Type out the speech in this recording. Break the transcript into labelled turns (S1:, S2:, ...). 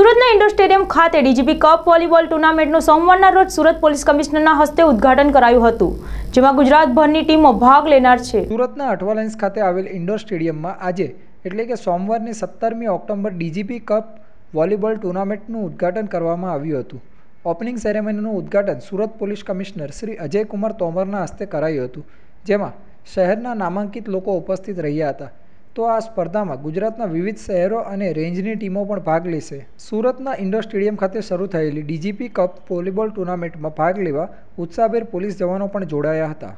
S1: સુરતના indoor stadium ખાતે DGP cup volleyball ટુર્નામેન્ટનું સોમવારના રોજ સુરત પોલીસ કમિશનરના હસ્તે
S2: ઉદઘાટન કરાયું હતું જેમાં ગુજરાતભરની ટીમો ભાગ લેનાર છે સુરતના અઠવાલાઇન્સ ખાતે આવેલ ઇન્ડોર સ્ટેડિયમમાં આજે એટલે કે સોમવારની સત્તરમી ઓક્ટોબર ડીજીપી કપ વોલીબોલ ટુર્નામેન્ટનું ઉદઘાટન કરવામાં આવ્યું હતું ઓપનિંગ સેરેમનીનું ઉદઘાટન સુરત પોલીસ કમિશનર શ્રી અજયકુમાર તોમરના હસ્તે કરાયું હતું જેમાં શહેરના નામાંકિત લોકો ઉપસ્થિત રહ્યા હતા તો આ સ્પર્ધામાં ગુજરાતના વિવિધ શહેરો અને રેન્જની ટીમો પણ ભાગ લેશે સુરતના ઇન્ડોર સ્ટેડિયમ ખાતે શરૂ થયેલી ડીજીપી કપ વોલીબોલ ટુર્નામેન્ટમાં ભાગ લેવા ઉત્સાહભેર પોલીસ જવાનો પણ જોડાયા હતા